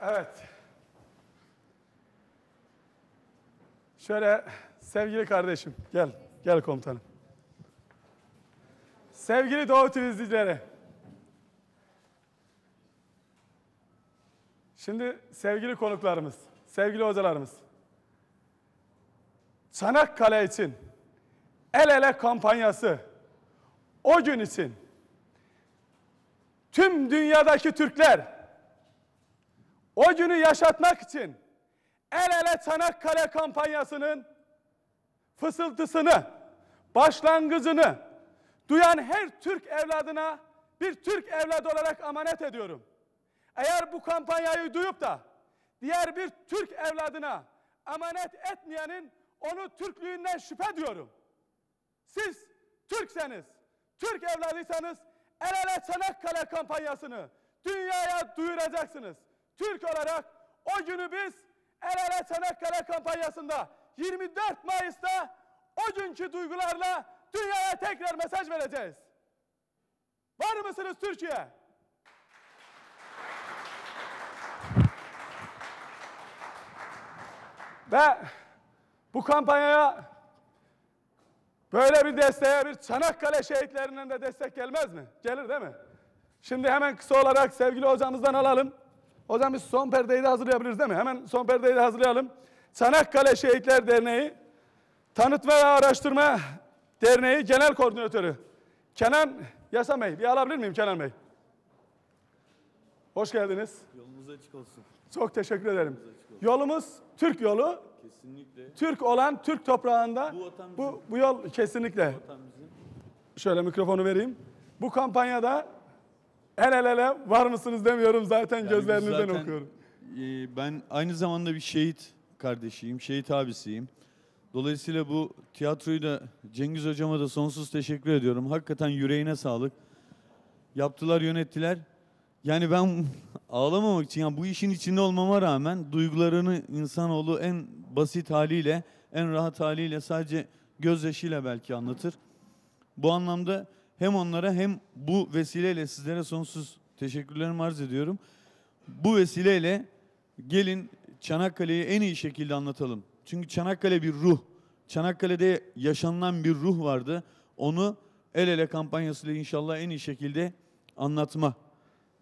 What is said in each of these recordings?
Evet. Şöyle sevgili kardeşim gel. Gel komutanım. Sevgili Doğu TV izleyicileri. Şimdi sevgili konuklarımız, sevgili hocalarımız. Çanakkale için el ele kampanyası o gün için tüm dünyadaki Türkler o günü yaşatmak için El Ele Çanakkale kampanyasının fısıltısını, başlangıcını duyan her Türk evladına bir Türk evladı olarak amanet ediyorum. Eğer bu kampanyayı duyup da diğer bir Türk evladına amanet etmeyenin onu Türklüğünden şüphe diyorum. Siz Türkseniz, Türk evladıysanız El Ele Çanakkale kampanyasını dünyaya duyuracaksınız. Türk olarak o günü biz El Ele Çanakkale kampanyasında 24 Mayıs'ta o günkü duygularla dünyaya tekrar mesaj vereceğiz. Var mısınız Türkiye? Ve bu kampanyaya böyle bir desteğe bir Çanakkale şehitlerinden de destek gelmez mi? Gelir değil mi? Şimdi hemen kısa olarak sevgili hocamızdan alalım. O zaman biz son perdeyi de hazırlayabiliriz değil mi? Hemen son perdeyi de hazırlayalım. Çanakkale Şehitler Derneği Tanıtma ve Araştırma Derneği Genel Koordinatörü Kenan Yasam Bey. Bir alabilir miyim Kenan Bey? Hoş geldiniz. Yolumuz açık olsun. Çok teşekkür ederim. Yolumuz Türk yolu. Kesinlikle. Türk olan Türk toprağında bu, bu, bu yol kesinlikle. Bu Şöyle mikrofonu vereyim. Bu kampanyada el ele ele var mısınız demiyorum zaten yani gözlerinizden zaten, okuyorum. E, ben aynı zamanda bir şehit kardeşiyim, şehit abisiyim. Dolayısıyla bu tiyatroyu da Cengiz hocama da sonsuz teşekkür ediyorum. Hakikaten yüreğine sağlık. Yaptılar, yönettiler. Yani ben ağlamamak için yani bu işin içinde olmama rağmen duygularını insanoğlu en basit haliyle, en rahat haliyle sadece gözyaşıyla belki anlatır. Bu anlamda hem onlara hem bu vesileyle sizlere sonsuz teşekkürlerimi arz ediyorum. Bu vesileyle gelin Çanakkale'yi en iyi şekilde anlatalım. Çünkü Çanakkale bir ruh. Çanakkale'de yaşanılan bir ruh vardı. Onu el ele kampanyasıyla inşallah en iyi şekilde anlatma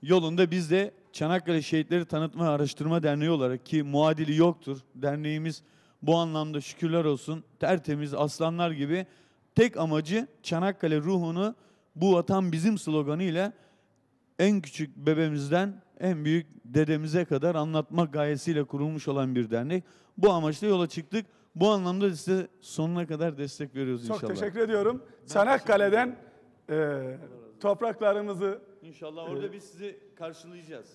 yolunda biz de Çanakkale Şehitleri Tanıtma Araştırma Derneği olarak ki muadili yoktur. Derneğimiz bu anlamda şükürler olsun tertemiz aslanlar gibi tek amacı Çanakkale ruhunu bu vatan bizim sloganı ile en küçük bebemizden en büyük dedemize kadar anlatma gayesiyle kurulmuş olan bir dernek. Bu amaçla yola çıktık. Bu anlamda size sonuna kadar destek veriyoruz Çok inşallah. Çok teşekkür ediyorum. Ben Çanakkale'den e, topraklarımızı... İnşallah orada e, biz sizi karşılayacağız.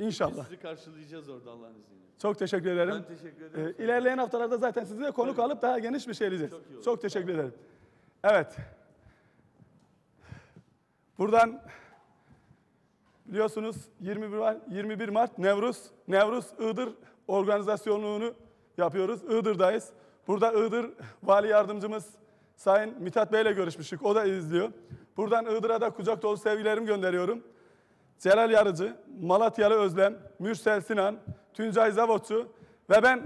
İnşallah. Biz sizi karşılayacağız orada Allah'ın izniyle. Çok teşekkür ederim. Ben teşekkür ederim. Ee, ilerleyen haftalarda zaten sizi de konuk alıp daha geniş bir şey edeceğiz. Çok, iyi olur. Çok teşekkür ederim. Evet. Buradan biliyorsunuz 21 Mart, 21 Mart Nevruz, Nevruz Iğdır organizasyonluğunu yapıyoruz. Iğdır'dayız. Burada Iğdır Vali Yardımcımız Sayın Mithat Bey ile görüşmüştük. O da izliyor. Buradan Iğdır'a da kucak dolu sevgilerimi gönderiyorum. Celal Yarıcı, Malatyalı Özlem, Mürsel Sinan, Tüncay Zavotçu ve ben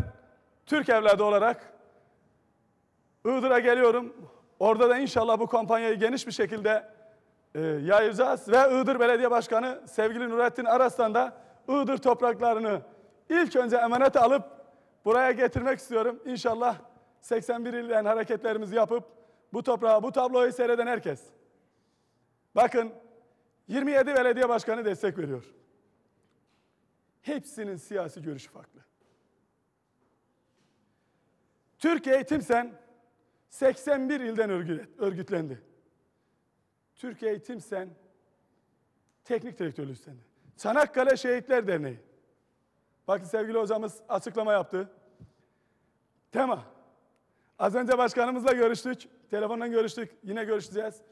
Türk evladı olarak Iğdır'a geliyorum. Orada da inşallah bu kampanyayı geniş bir şekilde e, yayacağız. Ve Iğdır Belediye Başkanı sevgili Nurettin Aras'tan da Iğdır topraklarını ilk önce emanet alıp buraya getirmek istiyorum. İnşallah 81 ilden hareketlerimizi yapıp bu toprağı, bu tabloyu seyreden herkes. Bakın 27 belediye başkanı destek veriyor. Hepsinin siyasi görüşü farklı. Türkiye Eğitim Sen 81 ilden örgütlendi. Türkiye Eğitim Sen teknik direktörlüğü üstlendi. Çanakkale Şehitler Derneği. Bakın sevgili hocamız açıklama yaptı. Tema. Az önce başkanımızla görüştük. Telefondan görüştük. Yine görüşeceğiz.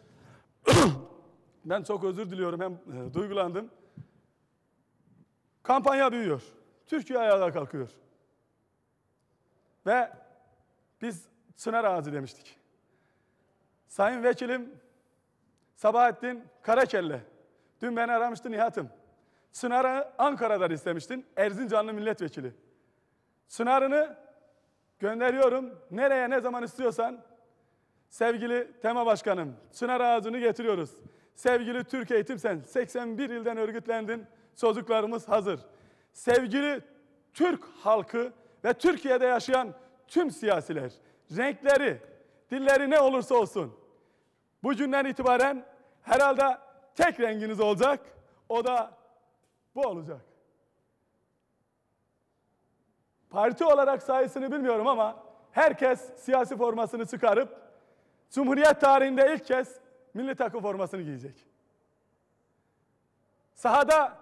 Ben çok özür diliyorum hem e, duygulandım. Kampanya büyüyor. Türkiye ayağa kalkıyor. Ve biz Çınar Ağacı demiştik. Sayın Vekilim Sabahattin Karakelle. Dün beni aramıştı Nihat'ım. Çınar'ı Ankara'dan istemiştin. Erzincanlı milletvekili. Çınar'ını gönderiyorum. Nereye ne zaman istiyorsan sevgili tema başkanım Çınar Ağacı'nı getiriyoruz. Sevgili Türk Eğitim Sen, 81 ilden örgütlendin, çocuklarımız hazır. Sevgili Türk halkı ve Türkiye'de yaşayan tüm siyasiler, renkleri, dilleri ne olursa olsun, bu bugünden itibaren herhalde tek renginiz olacak, o da bu olacak. Parti olarak sayısını bilmiyorum ama herkes siyasi formasını çıkarıp Cumhuriyet tarihinde ilk kez milli takım formasını giyecek. Sahada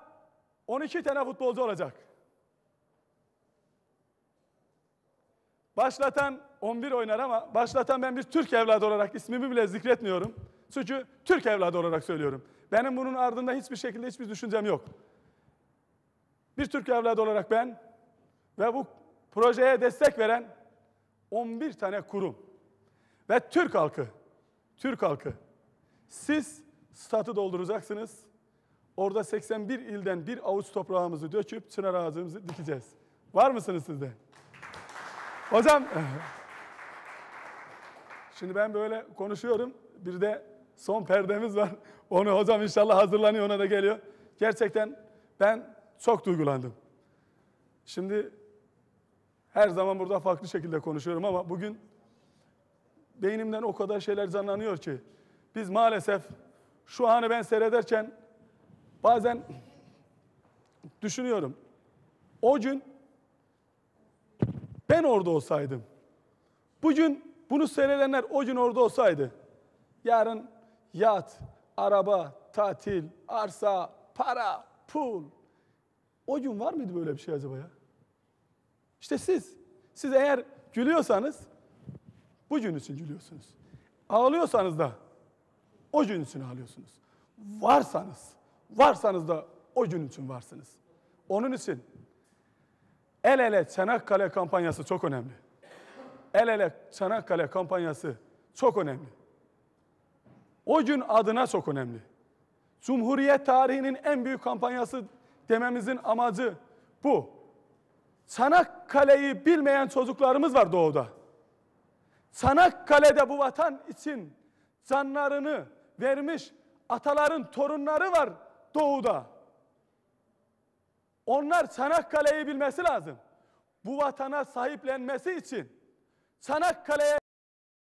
12 tane futbolcu olacak. Başlatan 11 oynar ama başlatan ben bir Türk evladı olarak ismimi bile zikretmiyorum. Çünkü Türk evladı olarak söylüyorum. Benim bunun ardında hiçbir şekilde hiçbir düşüncem yok. Bir Türk evladı olarak ben ve bu projeye destek veren 11 tane kurum ve Türk halkı, Türk halkı siz statı dolduracaksınız. Orada 81 ilden bir avuç toprağımızı döküp çınar ağacımızı dikeceğiz. Var mısınız siz de? Hocam, şimdi ben böyle konuşuyorum. Bir de son perdemiz var. Onu hocam inşallah hazırlanıyor, ona da geliyor. Gerçekten ben çok duygulandım. Şimdi her zaman burada farklı şekilde konuşuyorum ama bugün beynimden o kadar şeyler canlanıyor ki biz maalesef şu anı ben seyrederken bazen düşünüyorum. O gün ben orada olsaydım. Bugün bunu seyredenler o gün orada olsaydı. Yarın yat, araba, tatil, arsa, para, pul. O gün var mıydı böyle bir şey acaba ya? İşte siz. Siz eğer gülüyorsanız bugün için gülüyorsunuz. Ağlıyorsanız da o cün için ağlıyorsunuz. Varsanız, varsanız da o gün için varsınız. Onun için el ele Çanakkale kampanyası çok önemli. El ele Çanakkale kampanyası çok önemli. O gün adına çok önemli. Cumhuriyet tarihinin en büyük kampanyası dememizin amacı bu. Çanakkale'yi bilmeyen çocuklarımız var doğuda. Çanakkale'de bu vatan için canlarını, vermiş ataların torunları var doğuda. Onlar Çanakkale'yi bilmesi lazım. Bu vatana sahiplenmesi için Çanakkale'ye